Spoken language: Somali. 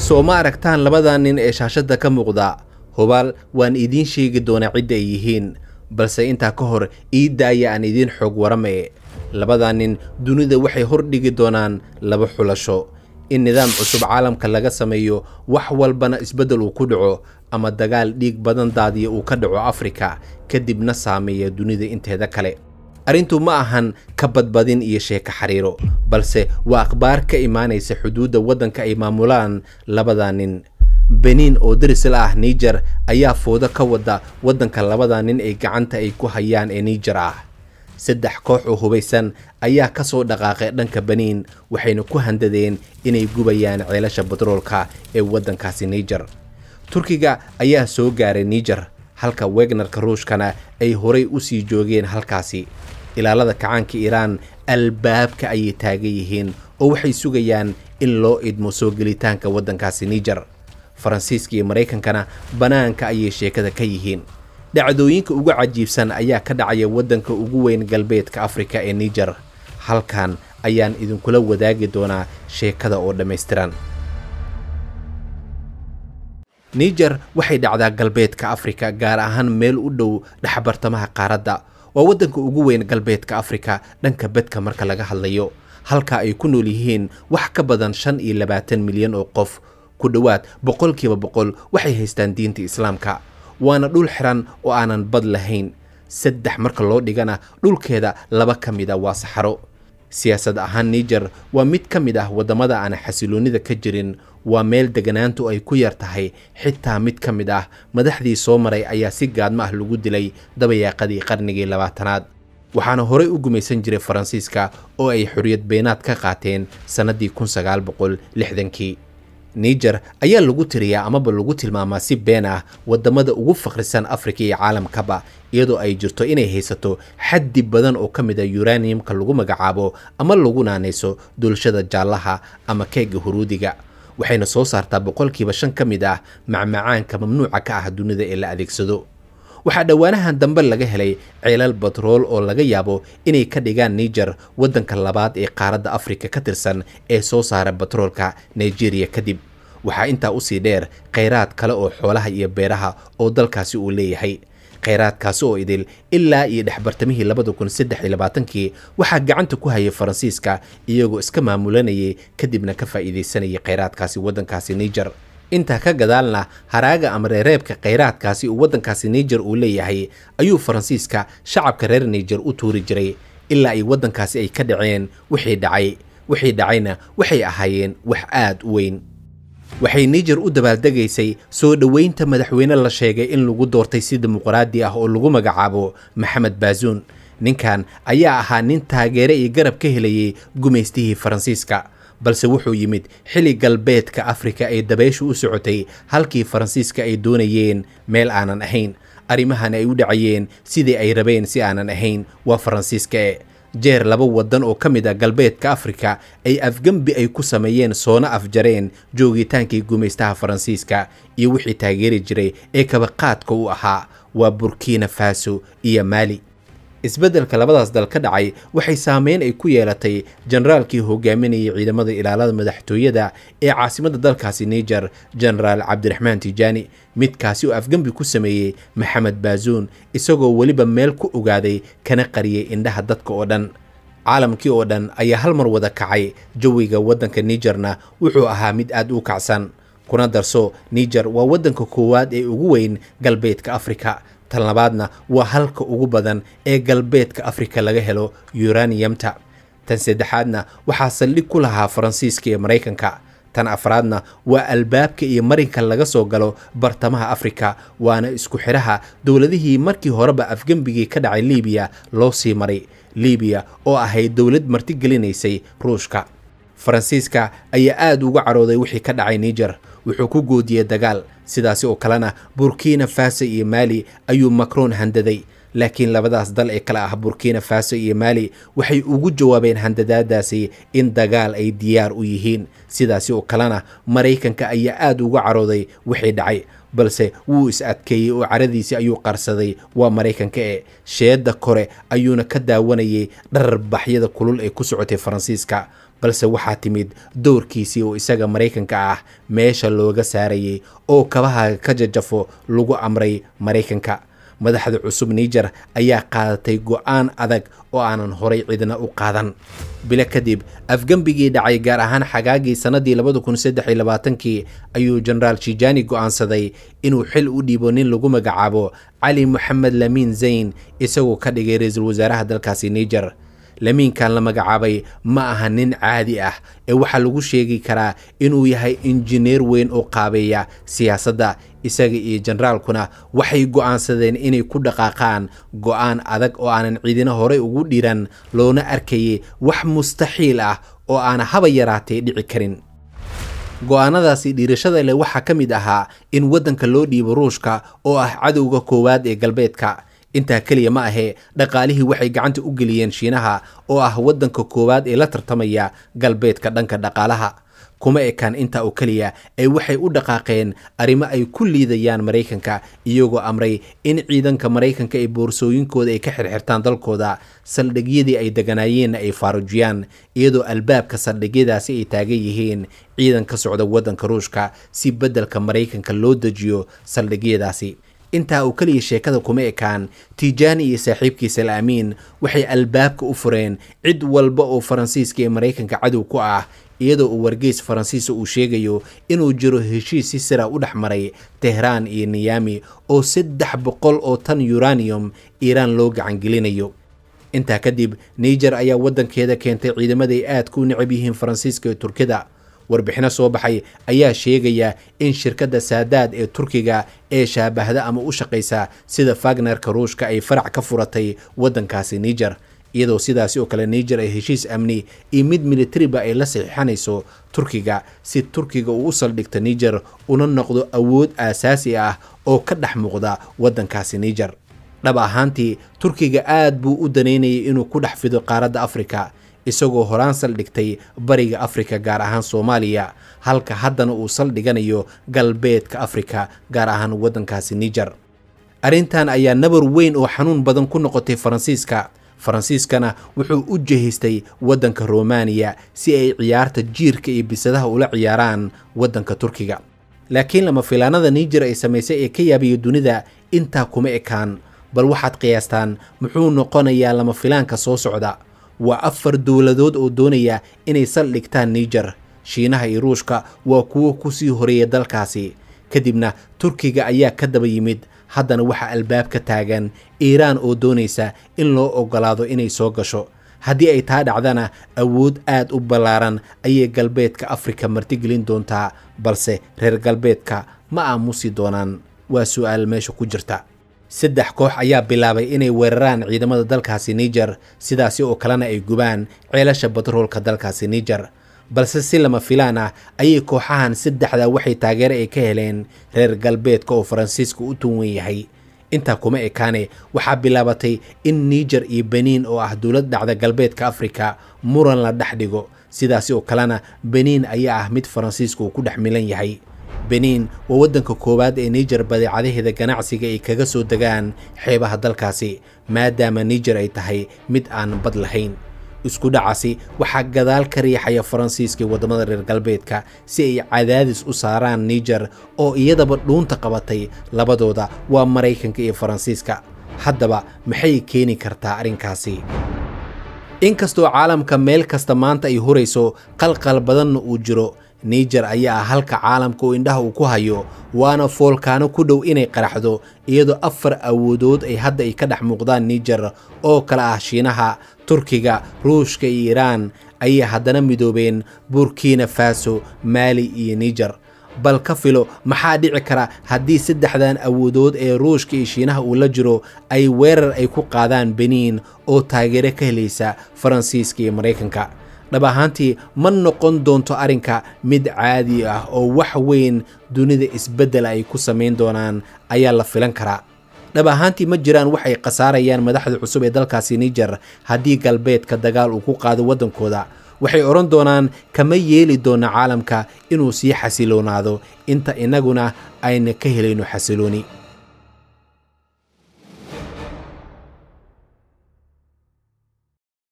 soo ma aragtaan labadan nin ee shaashadda ka muuqda hubaal waan idiin sheegi doonaa cidda ay yihiin balse intaa ka hor ii daaya aan idiin xoog waramee labadaa nin dunida waxay hor dhigi doonaan laba xulasho in nidaam cusub caalamka laga sameeyo wax walbana isbeddel uu ku dhaco ama dagaal dhiig badan daadiya uu ka dhaco afrika kadibna saameeya dunida inteeda kale arrintu ma ahan ka badbadin iyo sheeka xariiro balse waa akhbaar ka imaanaysa xuduudda waddanka ay maamulaan labada nin beniin oo darisal ah niiger ayaa foodo ka wada waddanka labada nin ee gacanta ay ku hayaan ee niiger ah saddex koox oo hubaysan ayaa ka soo dhaqaaqay dhanka beniin waxayna ku handadeen inay gubayaan ceelasha batroolka ee waddankaasi niiger turkiga ayaa soo gaaray niiger halka wegnarka ruushkana ay horay u sii joogeen halkaasi ilaalada kacaanka iiraan albaabka ayay taagan yihiin oo waxay sugayaan in loo idmo soo gelitaanka waddankaasi niijar faransiiska iyo maraykankana bannaanka ayay sheekada ka yihiin dhacdooyinka ugu cajiibsan ayaa ka dhacaya waddanka ugu weyn galbeedka afrika ee niijar halkan ayaan idinkula wadaagi doonaa sheekada oo dhammaystiran niijar waxay dhacdaa galbeedka afrika gaar ahaan meel u dhow dhexbartamaha qaaradda waa waddanka ugu weyn galbeedka afrika dhanka bedka marka laga hadlayo halka ay ku nool yihiin wax ka badan shan iyo labaatan milyan oo qof ku dhowaad boqolkiiba boqol waxay haystaan diinta islaamka waana dhul xiran oo aanan bad lahayn saddex marka loo dhigana dhulkeeda laba ka mid a ah waa saxaro siyaasad ahaan niger waa mid ka mid ah waddamada aan xasiloonnida ka jirin waa meel deganaantu ay ku yar tahay xitaa mid ka mid ah madaxdii soo maray ayaa si gaadmo ah lagu dilay dabayaaqadii qarnigii labaatanaad waxaana horey u gumaysan jiray faransiiska oo ay xorriyad beenaad ka qaateen sannadii sannaddii kii niger ayaa lagu tiriyaa amaba lagu tilmaamaa si been ah waddamada ugu fakhrisan afrika iyo caalamkaba iyadoo ay jirto inay haysato xaddi badan oo ka mid a ah yuraniyumka lagu magacaabo ama lagu naanayso dulshada jaallaha ama keega huruudiga waxayna soo saartaa boqolkiiba shan ka mid ah macmacaanka mamnuuca ka ah dunida ee la adeegsado waxaa dhowaanahan dambe laga helay ceelal batrool oo laga yaabo inay ka dhigaan niger waddanka labaad ee qaaradda afrika ka tirsan ee soo saara batroolka nigeriya kadib waxaa intaa usii dheer khayraad kale oo xoolaha iyo beeraha oo dalkaasi uu leeyahay khayraadkaasi oo idil ilaa iyo dhexbartamihii labada kun saddex iyo labaatankii waxaa gacanta ku hayay faransiiska iyagoo iska maamulanayay kadibna ka faa'iidaysanayay khayraadkaasi waddankaasi niger intaa ka gadaalna haraaga ama reereebka khayraadkaasi uu waddankaasi niger uu leeyahay ayuu faransiiska shacabka reer niger u tuuri jiray ilaa ay waddankaasi ay ka dhaceen wixii dhacay wixii dhacayna waxay ahaayeen wax aad u weyn waxay niger u dabaaldegaysay soo dhoweynta madaxweyne la sheegay in lagu doortay si dimuqraadi ah oo lagu magacaabo maxamed baazuun ninkan ayaa ahaa nin taageere iyo garab ka helayay gumaystihii faransiiska balse wuxuu yimid xili galbeedka afrika ee dabayshu u socotay halkii faransiiska ay doonayeen meel aanan ahayn arrimahan ay u dhacayeen sidii ay rabeen si aanan ahayn waa faransiiskae jeer laba waddan oo ka mid ah galbeedka afrika ay afgembi ay ku sameeyeen soona afjareen joogitaankii gumaystaha faransiiska iyo wixii taageeri jiray ee kabaqaadka u ahaa waa burkina faso iyo maali isbeddelka labadaas dal ka dhacay waxay saameyn ay ku yeelatay jenaraalkii hogaaminayay ciidamada ilaalada madaxtooyada ee caasimadda dalkaasi niger jenaraal cabdiraxmaan tijaani midkaasi oo afgembi ku sameeyey maxamed baazuun isagoo weliba meel ku ogaaday kana qariyay indhaha dadka oo dhan caalamkii oo dhan ayaa hal mar wada kacay jawiga waddanka nigerna wuxuu ahaa mid aad u kacsan kuna darso niger waa waddanka koowaad ee ugu weyn galbeedka afrika tan labaadna waa halka ugu badan ee galbeedka afrika laga helo yuraniyamta tan saddexaadna waxaa saldhig ku lahaa faransiiska iyo maraykanka tan afraadna waa albaabka iyo marinka laga soo galo bartamaha afrika waana isku xidhaha dowladihii markii horeba afgembigii ka dhacay libiya loo sii maray libiya oo ahayd dowlad gelinaysay ruushka faransiiska ayaa aada uga carooday wixii ka dhacay niger wuxuu ku goodiyey dagaal sidaasi oo kalena burkina faso iyo maali ayuu macron handaday laakiin labadaas dal ee kale ah burkina faso iyo maali waxay ugu jawaabeen handadaadaasi in dagaal ay diyaar u yihiin sidaasi oo kalena maraykanka ayaa aad ugu carooday wixii dhacay balse wuu is adkeeyey oo caradiisii ayuu qarsaday waa maraykanka ee sheedda kore ayuuna ka daawanayay dhararbaxyada kulul ee ku socotay faransiiska balse waxaa timid dowrkiisii oo isaga maraykanka ah meesha looga saarayay oo kabaha ka jajafo lagu amray maraykanka madaxda cusub niiger ayaa qaadatay go-aan adag oo aanan horay cidna u qaadan bilo kadib afgembigii dhacay gaar ahaan xagaagii sannadii labada sannaddii labaatankii ayuu jenaraal shijaani go'aansaday inuu xil u dhiibo nin lagu magacaabo cali moxamed lamiin zayn isagoo ka dhigay ra-iisul wasaaraha dalkaasi niijer lamiinkan la magacaabay ma aha nin caadi ah ee waxaa lagu sheegi karaa inuu yahay injineer weyn oo qaabeeya siyaasadda isaga iyo jenaraalkuna waxay go'aansadeen inay ku dhaqaaqaan go'aan adag oo aanan ciidina horey ugu dhiran loona arkayay wax mustaxiil ah oo aana haba yaraatay dhici karin go'aanadaasi dhiirashada leh waxaa ka mid ahaa in waddanka loo dhiibo ruushka oo ah cadowga koowaad ee galbeedka intaa keliya ma ahe dhaqaalihii waxay gacanta u geliyeen shiinaha oo ah waddanka koowaad ee la tartamaya galbeedka dhanka dhaqaalaha kuma ekaan intaa oo keliya ee waxay u dhaqaaqeen arrimo ay ku liidayaan maraykanka iyagoo amray in ciidanka maraykanka ee boorsooyinkooda ay ka xirxirtaan dalkooda saldhigyadii ay deganaayeenna ay faarujiyaan iyadoo albaabka saldhigyadaasi ay taagan yihiin ciidan ka socda waddanka ruushka si beddelka maraykanka loo dejiyo saldhigyadaasi intaa uu keliya sheekada kuma ekaan tiijaani iyo saaxiibkiisa la'amiin waxay albaabka u fureen cid walba oo faransiiska ee maraykanka cadow ku ah iyadoo uu wargeys faransiisa uu sheegayo inuu jiro heshiis si sira u dhex maray tehraan iyo niyaami oo saddex boqol oo tan yuranium iiraan loo gacangelinayo intaa kadib niijer ayaa waddankeeda keentay ciidamaday aad ku necab yihiin faransiiska iyo turkida warbixino soo baxay ayaa sheegaya in shirkadda saadaad ee turkiga ee shaabahda ama u shaqaysa sida fagnerka ruushka ay farac ka furatay waddankaasi niger iyadoo sidaasi oo kale niger ay heshiis amni iyo mid militariba ay la saxiixanayso turkiga si turkiga uu u saldhigta niger una noqdo awood aasaasi ah oo ka dhex muuqda waddankaasi niger dhab ahaantii turkiga aad buu u danaynayay inuu ku dhex fido qaaradda afrika isagoo horaan saldhigtay bariga afrika gaar ahaan soomaaliya halka haddana uu saldhiganayo galbeedka afrika gaar ahaan waddankaasi niger arrintan ayaa nabar weyn oo xanuun badan ku noqotay faransiiska faransiiskana wuxuu u jehistay waddanka romaaniya si ay ciyaarta jiirka iyo bisadaha ula ciyaaraan waddanka turkiga laakiin lama filaanada niger ay samaysay ee ka yaabaya dunida intaa kuma ekaan bal waxaad qiyaastaan muxuu noqonayaa lama filaanka soo socda waa afar dowladood oo doonaya inay sal dhigtaan niijar shiinaha iyo ruushka waa kuwo ku sii horeeya dalkaasi kadibna turkiga ayaa ka daba yimid haddana waxaa albaabka taagan iiraan oo doonaysa in loo ogolaado inay soo gasho haddii ay taa dhacdana awood aad u ballaaran ayay galbeedka afrika martigelin doontaa balse reer galbeedka ma aamusi doonaan waa su'aal meesha ku jirta saddex koox ayaa bilaabay inay weeraraan ciidamada dalkaasi niger sidaasi oo kalena ay gubaan ceelasha batroolka dalkaasi niger balse si lama filaan ah ayay kooxahan saddexda waxay taageero ay ka heleen reer galbeedka oo faransiiska u tunwan yahay intaa kuma ekaane waxaa bilaabatay in niger iyo beniin oo ah dowlad dhacda galbeedka afrika muran la dhex dhigo sidaasi oo kalena beniin ayaa ah mid faransiiska uu ku dhex milan yahay beniin waa waddanka koowaad ee niger badeecadaheeda ganacsiga ay kaga soo degaan xeebaha dalkaasi maadaama niger ay tahay mid aan bad lahayn isku dhacasi waxaa gadaal ka riixaya faransiiskii iyo waddamada reer galbeedka si ay cadaadis u saaraan niger oo iyadaba dhuunta qabatay labadooda waa maraykanka iyo faransiiska haddaba maxay keeni kartaa arrinkaasi inkastoo caalamka meel kasta maanta ay hurayso qalqal badanna uu jiro niger ayaa ah halka caalamka uu indhaha uu ku hayo waana foolkaano ku dhow inay qaraxdo iyadoo afar awoodood ay hadda ay ka dhex muuqdaan niger oo kala ah shiinaha turkiga ruushka iyo iiraan ayay haddana midoobeen burkina faso maali iyo niger bal ka filo maxaa dhici kara haddii saddexdan awoodood ee ruushka iyo shiinaha uu la jiro ay weerar ay ku qaadaan beniin oo taageero ka helaysa faransiiska iyo maraykanka dhab ahaantii ma noqon doonto arrinka mid caadi ah oo wax weyn dunida isbeddel ay ku samayn doonaan ayaa la filan karaa dhab ahaantii ma jiraan waxay khasaarayaan madaxda cusub ee dalkaasi niger haddii galbeedka dagaal uu ku qaado waddankooda waxay odhan doonaan kama yeeli doona caalamka inuu sii xasiloonaado inta innaguna ayna ka helayno xasilooni